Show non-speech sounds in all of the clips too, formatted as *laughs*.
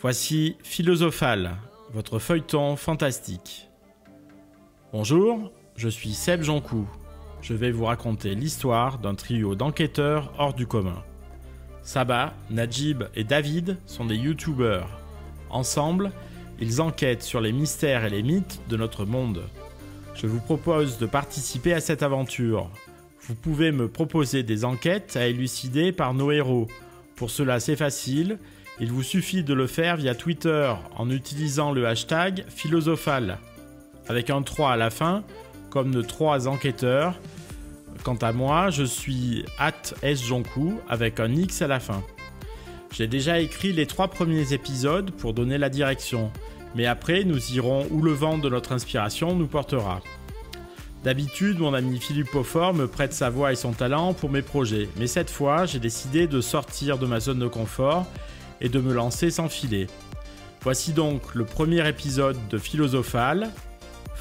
Voici Philosophale, votre feuilleton fantastique. Bonjour, je suis Seb Jonkou. Je vais vous raconter l'histoire d'un trio d'enquêteurs hors du commun. Saba, Najib et David sont des youtubeurs. Ensemble, ils enquêtent sur les mystères et les mythes de notre monde. Je vous propose de participer à cette aventure. Vous pouvez me proposer des enquêtes à élucider par nos héros. Pour cela, c'est facile. Il vous suffit de le faire via Twitter en utilisant le hashtag philosophal avec un 3 à la fin, comme de trois enquêteurs. Quant à moi, je suis at S. avec un X à la fin. J'ai déjà écrit les trois premiers épisodes pour donner la direction, mais après nous irons où le vent de notre inspiration nous portera. D'habitude, mon ami Philippe Beaufort me prête sa voix et son talent pour mes projets, mais cette fois, j'ai décidé de sortir de ma zone de confort et de me lancer sans filet. Voici donc le premier épisode de Philosophale,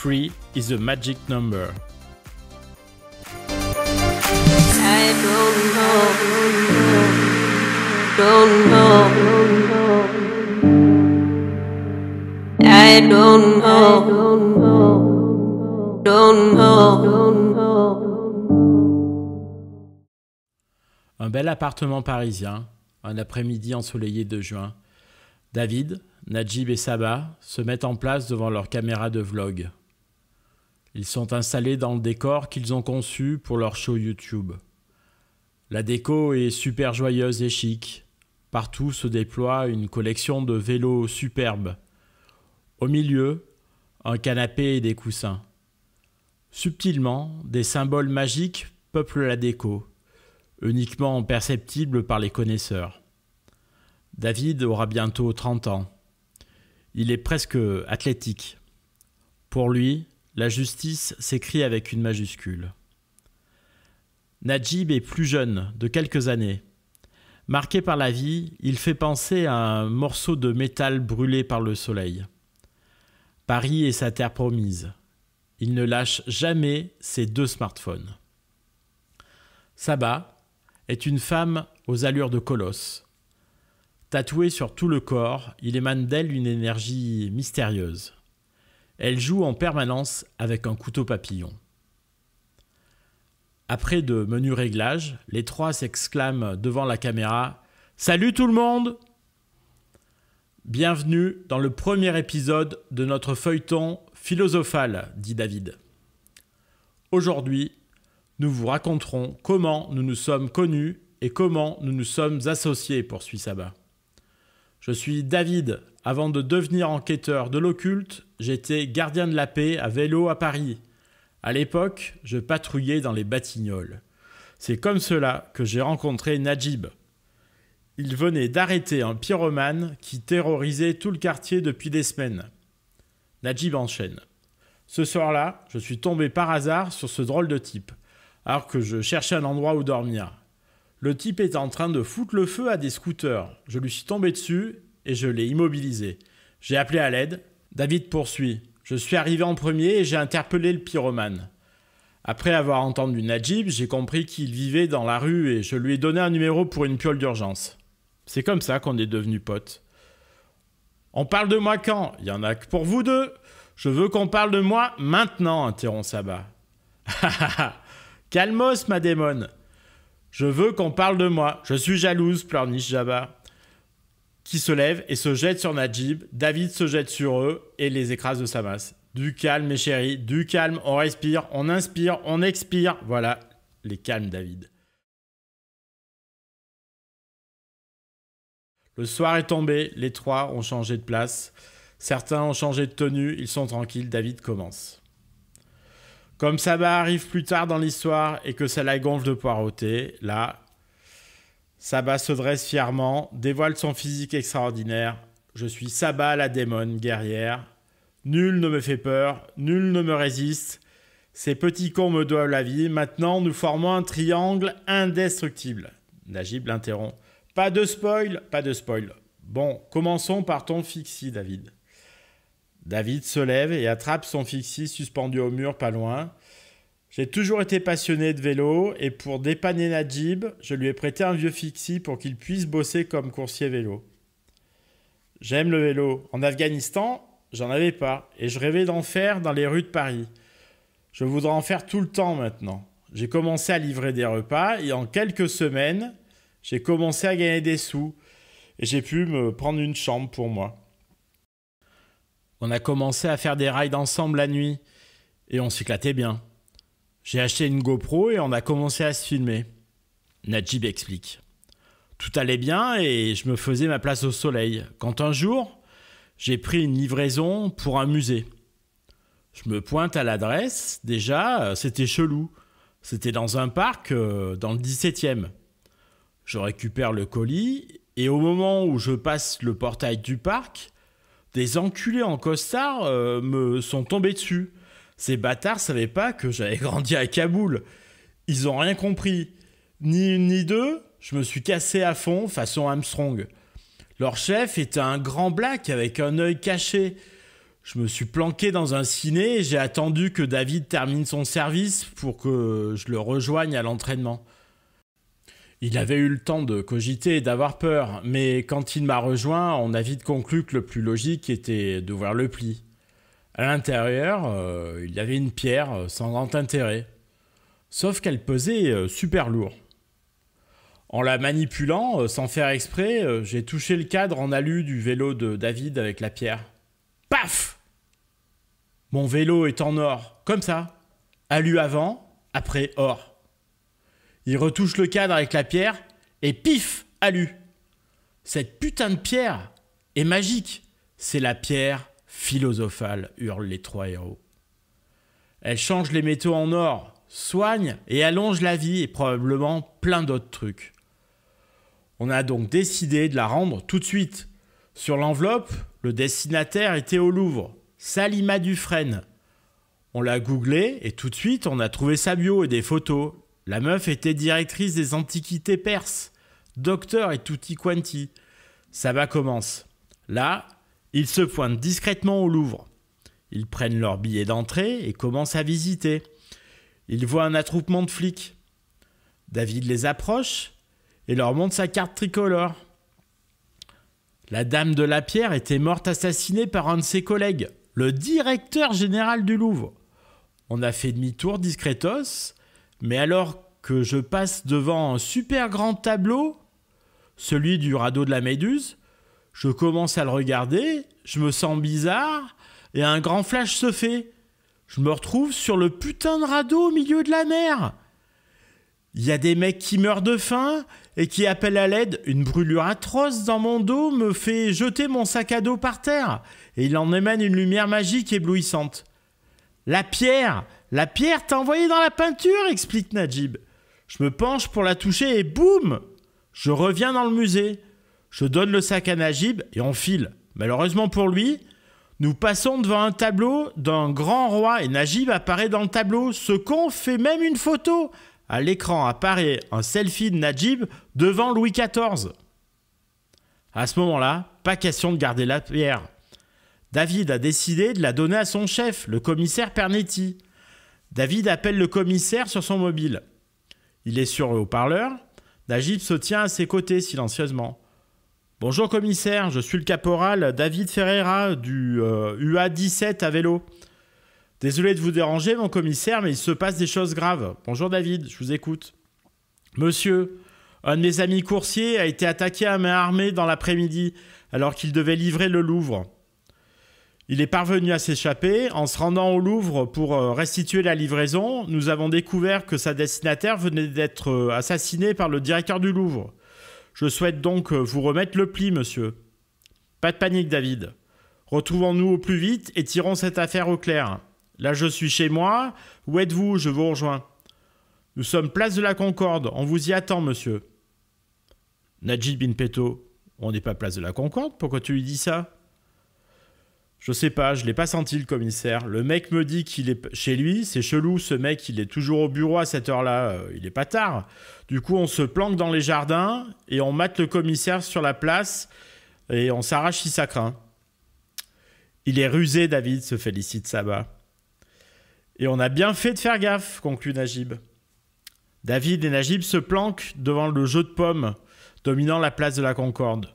3 is the magic number. Un bel appartement parisien, un après-midi ensoleillé de juin. David, Najib et Saba se mettent en place devant leur caméra de vlog. Ils sont installés dans le décor qu'ils ont conçu pour leur show YouTube. La déco est super joyeuse et chic. Partout se déploie une collection de vélos superbes. Au milieu, un canapé et des coussins. Subtilement, des symboles magiques peuplent la déco, uniquement perceptibles par les connaisseurs. David aura bientôt 30 ans. Il est presque athlétique. Pour lui, la justice s'écrit avec une majuscule. Najib est plus jeune, de quelques années. Marqué par la vie, il fait penser à un morceau de métal brûlé par le soleil. Paris est sa terre promise. Il ne lâche jamais ses deux smartphones. Saba est une femme aux allures de colosse. Tatoué sur tout le corps, il émane d'elle une énergie mystérieuse elle joue en permanence avec un couteau papillon. Après de menus réglages, les trois s'exclament devant la caméra Salut tout le monde Bienvenue dans le premier épisode de notre feuilleton philosophal, dit David. Aujourd'hui, nous vous raconterons comment nous nous sommes connus et comment nous nous sommes associés, poursuit Saba. « Je suis David, avant de devenir enquêteur de l'occulte, j'étais gardien de la paix à vélo à Paris. À l'époque, je patrouillais dans les Batignolles. C'est comme cela que j'ai rencontré Najib. Il venait d'arrêter un pyromane qui terrorisait tout le quartier depuis des semaines. Najib enchaîne. Ce soir-là, je suis tombé par hasard sur ce drôle de type, alors que je cherchais un endroit où dormir. Le type était en train de foutre le feu à des scooters. Je lui suis tombé dessus et je l'ai immobilisé. J'ai appelé à l'aide. David poursuit. Je suis arrivé en premier et j'ai interpellé le pyromane. Après avoir entendu Najib, j'ai compris qu'il vivait dans la rue et je lui ai donné un numéro pour une piole d'urgence. C'est comme ça qu'on est devenus potes. On parle de moi quand Il y en a que pour vous deux. Je veux qu'on parle de moi maintenant, interrompt *laughs* ha! Calmos, ma démone. Je veux qu'on parle de moi. Je suis jalouse, pleurniche Jabba qui se lève et se jette sur Najib. David se jette sur eux et les écrase de sa masse. Du calme, mes chéris, du calme, on respire, on inspire, on expire. Voilà, les calmes, David. Le soir est tombé, les trois ont changé de place. Certains ont changé de tenue, ils sont tranquilles, David commence. Comme va arrive plus tard dans l'histoire et que ça la gonfle de poireauté, là, Saba se dresse fièrement, dévoile son physique extraordinaire. Je suis Saba la démon guerrière. Nul ne me fait peur, nul ne me résiste. Ces petits cons me doivent la vie. Maintenant, nous formons un triangle indestructible. Nagib l'interrompt. Pas de spoil, pas de spoil. Bon, commençons par ton fixie, David. David se lève et attrape son fixie suspendu au mur pas loin. J'ai toujours été passionné de vélo et pour dépanner Najib, je lui ai prêté un vieux fixie pour qu'il puisse bosser comme coursier vélo. J'aime le vélo. En Afghanistan, j'en avais pas et je rêvais d'en faire dans les rues de Paris. Je voudrais en faire tout le temps maintenant. J'ai commencé à livrer des repas et en quelques semaines, j'ai commencé à gagner des sous et j'ai pu me prendre une chambre pour moi. On a commencé à faire des rides ensemble la nuit et on s'éclatait bien. J'ai acheté une GoPro et on a commencé à se filmer. Najib explique. Tout allait bien et je me faisais ma place au soleil quand un jour, j'ai pris une livraison pour un musée. Je me pointe à l'adresse, déjà, euh, c'était chelou. C'était dans un parc euh, dans le 17e. Je récupère le colis et au moment où je passe le portail du parc, des enculés en costard euh, me sont tombés dessus ces bâtards savaient pas que j'avais grandi à Kaboul. Ils ont rien compris. Ni une ni deux, je me suis cassé à fond façon Armstrong. Leur chef était un grand black avec un œil caché. Je me suis planqué dans un ciné et j'ai attendu que David termine son service pour que je le rejoigne à l'entraînement. Il avait eu le temps de cogiter et d'avoir peur, mais quand il m'a rejoint, on a vite conclu que le plus logique était de voir le pli. À l'intérieur, euh, il y avait une pierre euh, sans grand intérêt, sauf qu'elle pesait euh, super lourd. En la manipulant, sans faire exprès, j'ai touché le cadre en alu du vélo de David avec la pierre. Paf Mon vélo est en or, comme ça. Alu avant, après or. Il retouche le cadre avec la pierre et pif Alu Cette putain de pierre est magique. C'est la pierre philosophale, hurlent les trois héros. Elle change les métaux en or, soigne et allonge la vie et probablement plein d'autres trucs. On a donc décidé de la rendre tout de suite. Sur l'enveloppe, le destinataire était au Louvre, Salima Dufresne. On l'a googlé et tout de suite on a trouvé sa bio et des photos. La meuf était directrice des antiquités perses, docteur et tutti quanti. Ça va commence. Là, ils se pointent discrètement au Louvre. Ils prennent leur billet d'entrée et commencent à visiter. Ils voient un attroupement de flics. David les approche et leur montre sa carte tricolore. La dame de la pierre était morte assassinée par un de ses collègues, le directeur général du Louvre. On a fait demi-tour discretos, mais alors que je passe devant un super grand tableau, celui du radeau de la Méduse, je commence à le regarder, je me sens bizarre, et un grand flash se fait. Je me retrouve sur le putain de radeau au milieu de la mer. Il y a des mecs qui meurent de faim et qui appellent à l'aide. Une brûlure atroce dans mon dos me fait jeter mon sac à dos par terre et il en émane une lumière magique éblouissante. La pierre La pierre t'a envoyé dans la peinture explique Najib. Je me penche pour la toucher et boum Je reviens dans le musée. Je donne le sac à Najib et on file. Malheureusement pour lui, nous passons devant un tableau d'un grand roi et Najib apparaît dans le tableau. Ce con fait même une photo. À l'écran apparaît un selfie de Najib devant Louis XIV. À ce moment-là, pas question de garder la pierre. David a décidé de la donner à son chef, le commissaire Pernetti. David appelle le commissaire sur son mobile. Il est sur le haut-parleur. Najib se tient à ses côtés silencieusement. Bonjour commissaire, je suis le caporal David Ferreira du UA17 euh, à vélo. Désolé de vous déranger, mon commissaire, mais il se passe des choses graves. Bonjour David, je vous écoute. Monsieur, un de mes amis coursiers a été attaqué à main armée dans l'après-midi, alors qu'il devait livrer le Louvre. Il est parvenu à s'échapper. En se rendant au Louvre pour euh, restituer la livraison, nous avons découvert que sa destinataire venait d'être euh, assassinée par le directeur du Louvre. Je souhaite donc euh, vous remettre le pli, monsieur. Pas de panique, David. Retrouvons-nous au plus vite et tirons cette affaire au clair. Là, je suis chez moi. Où êtes-vous Je vous rejoins. Nous sommes place de la Concorde. On vous y attend, monsieur. Najib Peto on n'est pas place de la Concorde. Pourquoi tu lui dis ça je sais pas, je l'ai pas senti le commissaire. Le mec me dit qu'il est chez lui, c'est chelou, ce mec il est toujours au bureau à cette heure-là, euh, il est pas tard. Du coup on se planque dans les jardins et on mate le commissaire sur la place et on s'arrache si ça craint. Il est rusé David, se félicite va. Et on a bien fait de faire gaffe, conclut Najib. David et Najib se planquent devant le jeu de pommes dominant la place de la Concorde.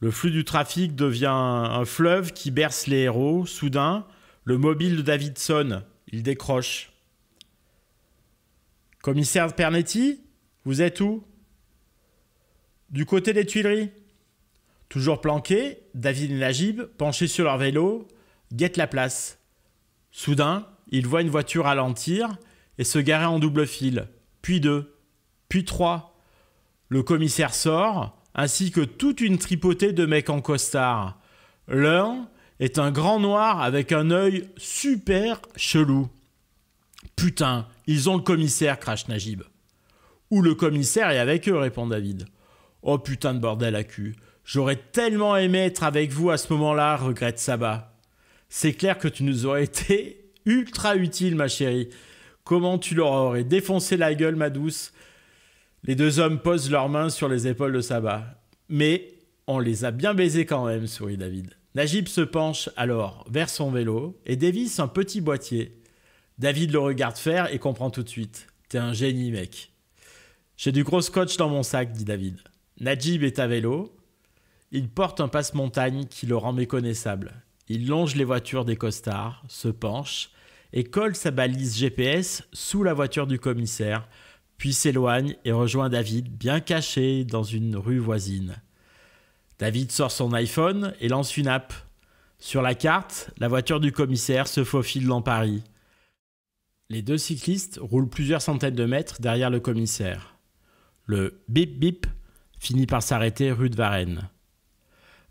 Le flux du trafic devient un fleuve qui berce les héros. Soudain, le mobile de David sonne. il décroche. Commissaire Pernetti, vous êtes où Du côté des Tuileries. Toujours planqué, David et Najib, penchés sur leur vélo, guettent la place. Soudain, ils voient une voiture ralentir et se garer en double file, puis deux, puis trois. Le commissaire sort, ainsi que toute une tripotée de mecs en costard. L'un est un grand noir avec un œil super chelou. Putain, ils ont le commissaire, crache Najib. Ou le commissaire est avec eux, répond David. Oh putain de bordel à cul. J'aurais tellement aimé être avec vous à ce moment-là, regrette Sabah. « C'est clair que tu nous aurais été *laughs* ultra utile, ma chérie. Comment tu leur aurais défoncé la gueule, ma douce. Les deux hommes posent leurs mains sur les épaules de Saba. Mais on les a bien baisés quand même, sourit David. Najib se penche alors vers son vélo et dévisse un petit boîtier. David le regarde faire et comprend tout de suite. T'es un génie, mec. J'ai du gros scotch dans mon sac, dit David. Najib est à vélo. Il porte un passe-montagne qui le rend méconnaissable. Il longe les voitures des costards, se penche et colle sa balise GPS sous la voiture du commissaire puis s'éloigne et rejoint David bien caché dans une rue voisine. David sort son iPhone et lance une app. Sur la carte, la voiture du commissaire se faufile dans Paris. Les deux cyclistes roulent plusieurs centaines de mètres derrière le commissaire. Le bip bip finit par s'arrêter rue de Varennes.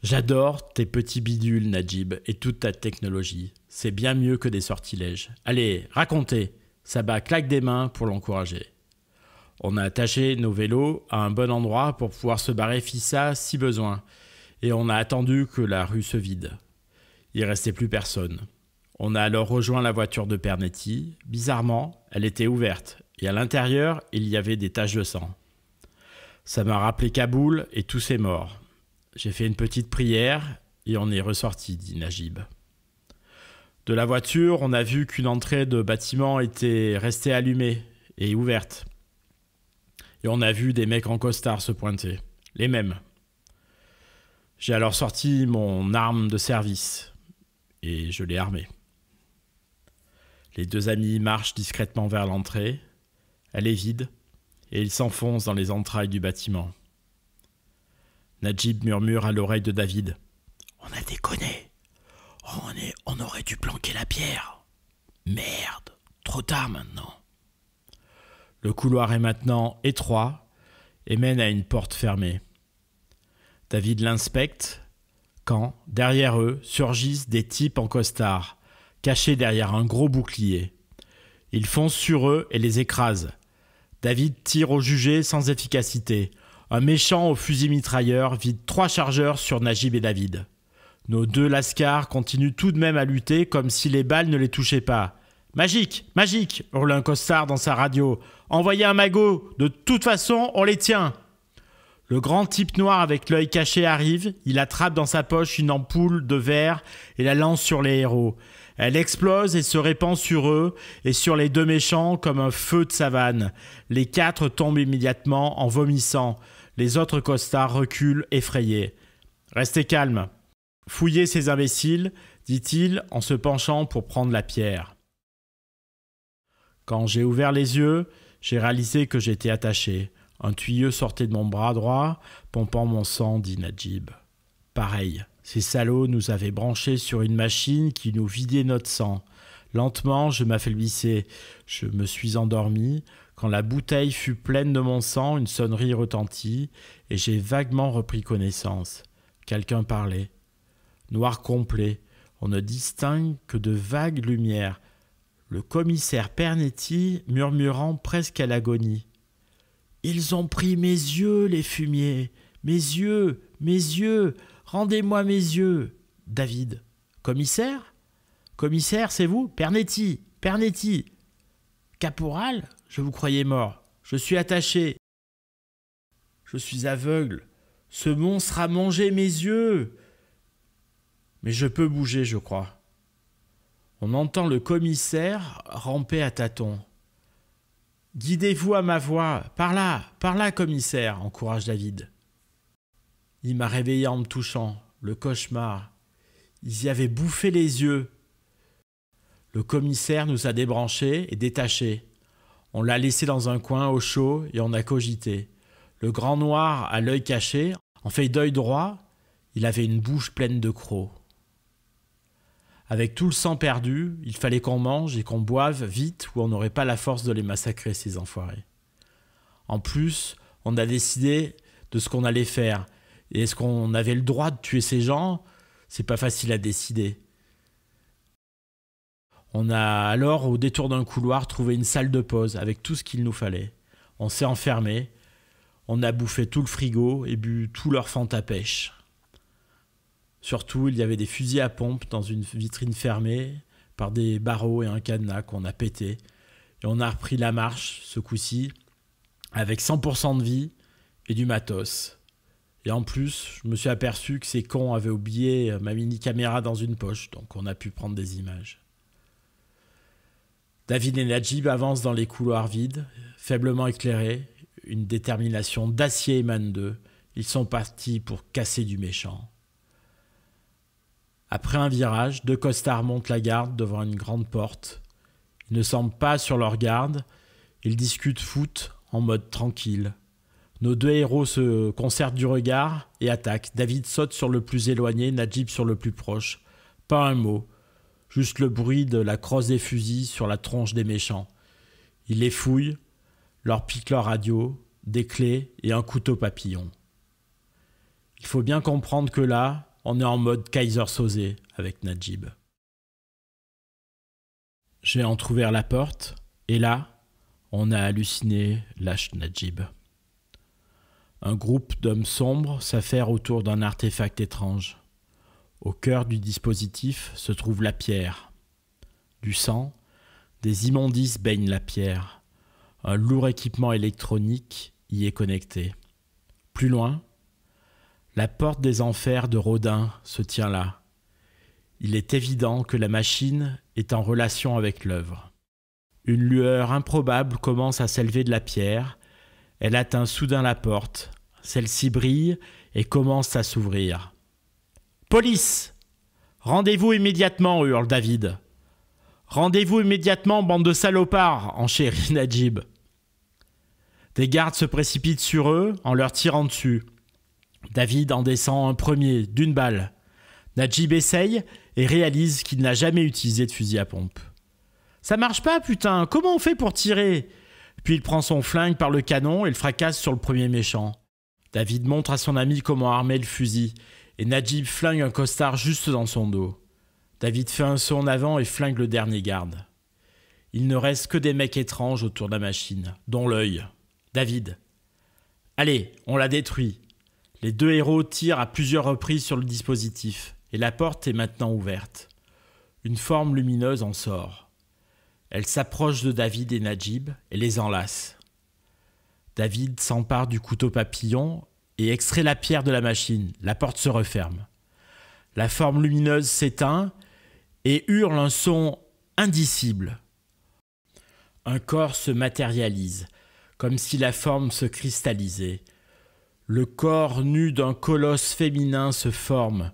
J'adore tes petits bidules, Najib, et toute ta technologie. C'est bien mieux que des sortilèges. Allez, racontez. Sabah claque des mains pour l'encourager. On a attaché nos vélos à un bon endroit pour pouvoir se barrer Fissa si besoin, et on a attendu que la rue se vide. Il restait plus personne. On a alors rejoint la voiture de Pernetti. Bizarrement, elle était ouverte, et à l'intérieur, il y avait des taches de sang. Ça m'a rappelé Kaboul et tous ses morts. J'ai fait une petite prière et on est ressorti, dit Najib. De la voiture, on a vu qu'une entrée de bâtiment était restée allumée et ouverte et on a vu des mecs en costard se pointer. Les mêmes. J'ai alors sorti mon arme de service et je l'ai armée. Les deux amis marchent discrètement vers l'entrée. Elle est vide et ils s'enfoncent dans les entrailles du bâtiment. Najib murmure à l'oreille de David. On a déconné. On, on aurait dû planquer la pierre. Merde, trop tard maintenant. Le couloir est maintenant étroit et mène à une porte fermée. David l'inspecte quand, derrière eux, surgissent des types en costard, cachés derrière un gros bouclier. Ils foncent sur eux et les écrasent. David tire au jugé sans efficacité. Un méchant au fusil mitrailleur vide trois chargeurs sur Najib et David. Nos deux lascars continuent tout de même à lutter comme si les balles ne les touchaient pas. Magique, magique, hurle un costard dans sa radio. Envoyez un magot, de toute façon, on les tient. Le grand type noir avec l'œil caché arrive, il attrape dans sa poche une ampoule de verre et la lance sur les héros. Elle explose et se répand sur eux et sur les deux méchants comme un feu de savane. Les quatre tombent immédiatement en vomissant. Les autres costards reculent effrayés. Restez calme. Fouillez ces imbéciles, dit-il en se penchant pour prendre la pierre. Quand j'ai ouvert les yeux, j'ai réalisé que j'étais attaché. Un tuyau sortait de mon bras droit, pompant mon sang, dit Najib. Pareil, ces salauds nous avaient branchés sur une machine qui nous vidait notre sang. Lentement, je m'affaiblissais. Je me suis endormi. Quand la bouteille fut pleine de mon sang, une sonnerie retentit et j'ai vaguement repris connaissance. Quelqu'un parlait. Noir complet. On ne distingue que de vagues lumières le commissaire Pernetti murmurant presque à l'agonie. Ils ont pris mes yeux, les fumiers. Mes yeux, mes yeux, rendez-moi mes yeux. David. Commissaire Commissaire, c'est vous Pernetti, Pernetti. Caporal Je vous croyais mort. Je suis attaché. Je suis aveugle. Ce monstre a mangé mes yeux. Mais je peux bouger, je crois. On entend le commissaire ramper à tâtons. Guidez-vous à ma voix, par là, par là, commissaire, encourage David. Il m'a réveillé en me touchant, le cauchemar. Ils y avaient bouffé les yeux. Le commissaire nous a débranchés et détachés. On l'a laissé dans un coin au chaud et on a cogité. Le grand noir, à l'œil caché, en fait d'œil droit, il avait une bouche pleine de crocs. Avec tout le sang perdu, il fallait qu'on mange et qu'on boive vite ou on n'aurait pas la force de les massacrer, ces enfoirés. En plus, on a décidé de ce qu'on allait faire. Et est-ce qu'on avait le droit de tuer ces gens C'est pas facile à décider. On a alors, au détour d'un couloir, trouvé une salle de pause avec tout ce qu'il nous fallait. On s'est enfermé, on a bouffé tout le frigo et bu tout leur fente à pêche. Surtout, il y avait des fusils à pompe dans une vitrine fermée par des barreaux et un cadenas qu'on a pété. Et on a repris la marche, ce coup-ci, avec 100% de vie et du matos. Et en plus, je me suis aperçu que ces cons avaient oublié euh, ma mini-caméra dans une poche, donc on a pu prendre des images. David et Najib avancent dans les couloirs vides, faiblement éclairés, une détermination d'acier émane d'eux. Ils sont partis pour casser du méchant. Après un virage, deux costards montent la garde devant une grande porte. Ils ne semblent pas sur leur garde, ils discutent foot en mode tranquille. Nos deux héros se concertent du regard et attaquent. David saute sur le plus éloigné, Najib sur le plus proche. Pas un mot, juste le bruit de la crosse des fusils sur la tronche des méchants. Ils les fouillent, leur piquent leur radio, des clés et un couteau papillon. Il faut bien comprendre que là, on est en mode Kaiser Soze avec Najib. J'ai entr'ouvert la porte, et là, on a halluciné lâche Najib. Un groupe d'hommes sombres s'affaire autour d'un artefact étrange. Au cœur du dispositif se trouve la pierre. Du sang, des immondices baignent la pierre. Un lourd équipement électronique y est connecté. Plus loin, la porte des enfers de Rodin se tient là. Il est évident que la machine est en relation avec l'œuvre. Une lueur improbable commence à s'élever de la pierre. Elle atteint soudain la porte. Celle-ci brille et commence à s'ouvrir. Police Rendez-vous immédiatement, hurle David. Rendez-vous immédiatement, bande de salopards, enchérit Najib. Des gardes se précipitent sur eux en leur tirant dessus. David en descend un premier d'une balle. Najib essaye et réalise qu'il n'a jamais utilisé de fusil à pompe. Ça marche pas, putain, comment on fait pour tirer Puis il prend son flingue par le canon et le fracasse sur le premier méchant. David montre à son ami comment armer le fusil et Najib flingue un costard juste dans son dos. David fait un saut en avant et flingue le dernier garde. Il ne reste que des mecs étranges autour de la machine, dont l'œil. David. Allez, on la détruit. Les deux héros tirent à plusieurs reprises sur le dispositif, et la porte est maintenant ouverte. Une forme lumineuse en sort. Elle s'approche de David et Najib et les enlace. David s'empare du couteau papillon et extrait la pierre de la machine. La porte se referme. La forme lumineuse s'éteint et hurle un son indicible. Un corps se matérialise, comme si la forme se cristallisait. Le corps nu d'un colosse féminin se forme,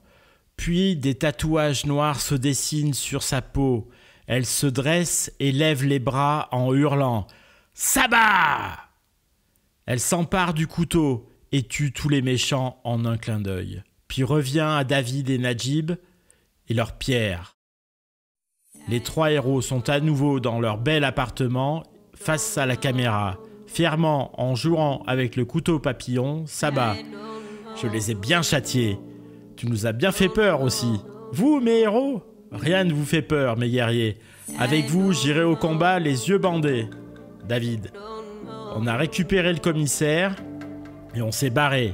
puis des tatouages noirs se dessinent sur sa peau. Elle se dresse et lève les bras en hurlant ⁇ Sabah !» Elle s'empare du couteau et tue tous les méchants en un clin d'œil, puis revient à David et Najib et leur pierre. Les trois héros sont à nouveau dans leur bel appartement face à la caméra. Fièrement, en jouant avec le couteau papillon, Saba. Je les ai bien châtiés. Tu nous as bien fait peur aussi. Vous, mes héros Rien ne vous fait peur, mes guerriers. Avec vous, j'irai au combat les yeux bandés. David. On a récupéré le commissaire et on s'est barré.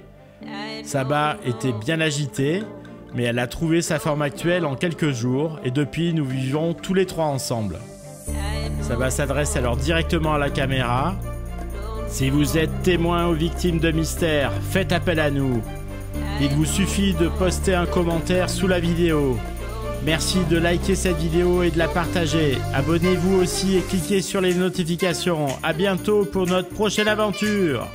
Saba était bien agitée, mais elle a trouvé sa forme actuelle en quelques jours et depuis nous vivons tous les trois ensemble. Saba s'adresse alors directement à la caméra si vous êtes témoin ou victime de mystère, faites appel à nous. Il vous suffit de poster un commentaire sous la vidéo. Merci de liker cette vidéo et de la partager. Abonnez-vous aussi et cliquez sur les notifications. A bientôt pour notre prochaine aventure.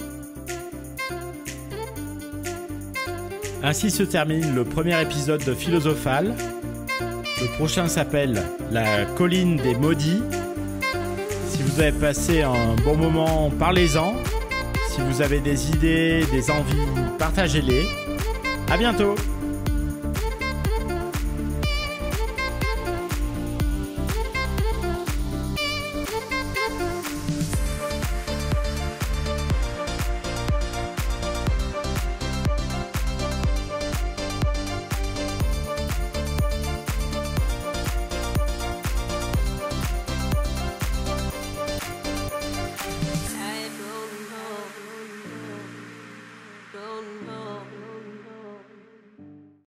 Ainsi se termine le premier épisode de Philosophale. Le prochain s'appelle La colline des maudits si vous avez passé un bon moment, parlez-en. Si vous avez des idées, des envies, partagez-les. À bientôt!